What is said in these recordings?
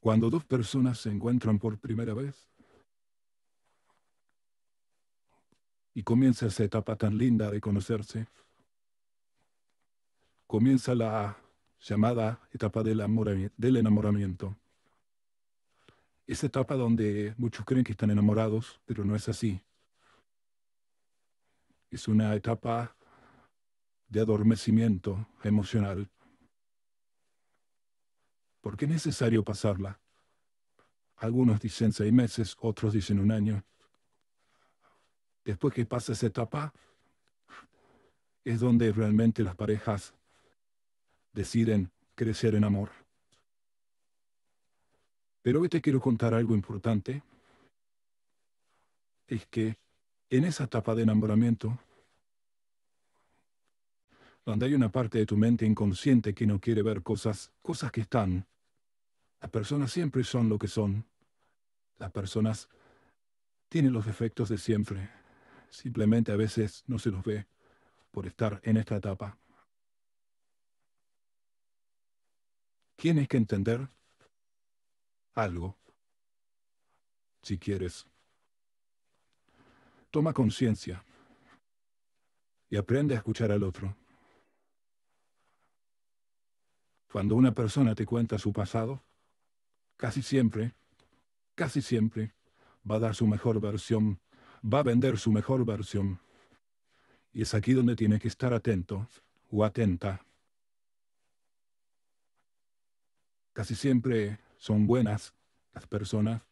Cuando dos personas se encuentran por primera vez y comienza esa etapa tan linda de conocerse, comienza la llamada etapa del, del enamoramiento. Esa etapa donde muchos creen que están enamorados, pero no es así. Es una etapa de adormecimiento emocional porque es necesario pasarla. Algunos dicen seis meses, otros dicen un año. Después que pasa esa etapa, es donde realmente las parejas deciden crecer en amor. Pero hoy te quiero contar algo importante. Es que en esa etapa de enamoramiento, donde hay una parte de tu mente inconsciente que no quiere ver cosas, cosas que están. Las personas siempre son lo que son. Las personas tienen los efectos de siempre. Simplemente a veces no se los ve por estar en esta etapa. Tienes que entender algo, si quieres. Toma conciencia y aprende a escuchar al otro. Cuando una persona te cuenta su pasado, casi siempre, casi siempre, va a dar su mejor versión, va a vender su mejor versión. Y es aquí donde tiene que estar atento o atenta. Casi siempre son buenas las personas,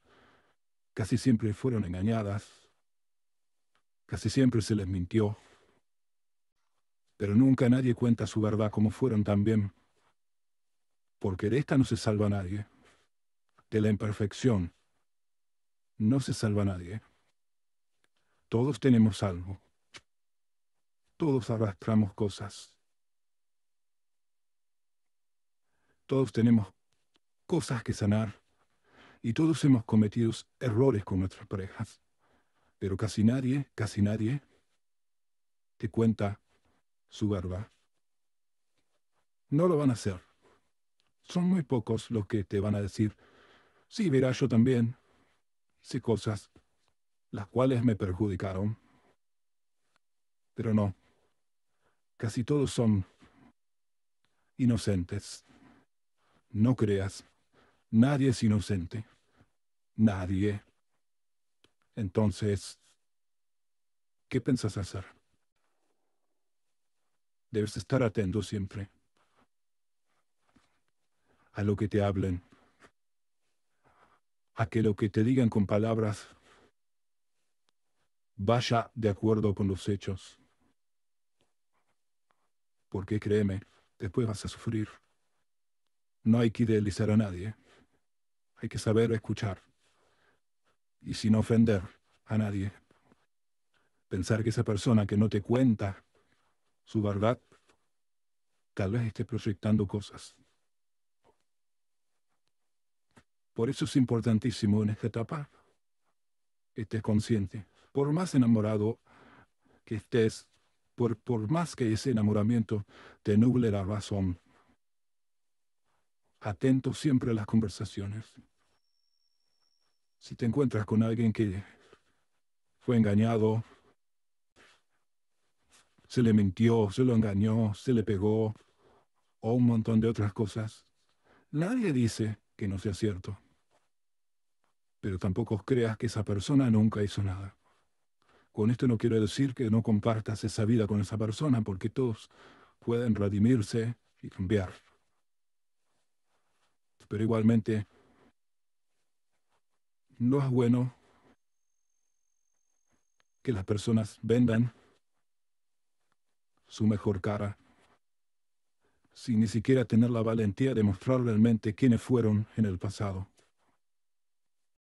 casi siempre fueron engañadas, casi siempre se les mintió, pero nunca nadie cuenta su verdad como fueron también porque de esta no se salva nadie. De la imperfección no se salva nadie. Todos tenemos algo. Todos arrastramos cosas. Todos tenemos cosas que sanar y todos hemos cometido errores con nuestras parejas. Pero casi nadie, casi nadie te cuenta su barba. No lo van a hacer. Son muy pocos los que te van a decir, sí, verás yo también hice cosas las cuales me perjudicaron, pero no, casi todos son inocentes. No creas, nadie es inocente, nadie. Entonces, ¿qué piensas hacer? Debes estar atento siempre a lo que te hablen, a que lo que te digan con palabras vaya de acuerdo con los hechos. Porque créeme, después vas a sufrir. No hay que idealizar a nadie. Hay que saber escuchar. Y sin ofender a nadie. Pensar que esa persona que no te cuenta su verdad, tal vez esté proyectando cosas Por eso es importantísimo en esta etapa estés consciente. Por más enamorado que estés, por, por más que ese enamoramiento te nuble la razón, atento siempre a las conversaciones. Si te encuentras con alguien que fue engañado, se le mintió, se lo engañó, se le pegó, o un montón de otras cosas, nadie dice que no sea cierto pero tampoco creas que esa persona nunca hizo nada. Con esto no quiero decir que no compartas esa vida con esa persona, porque todos pueden redimirse y cambiar. Pero igualmente, no es bueno que las personas vendan su mejor cara sin ni siquiera tener la valentía de mostrar realmente quiénes fueron en el pasado.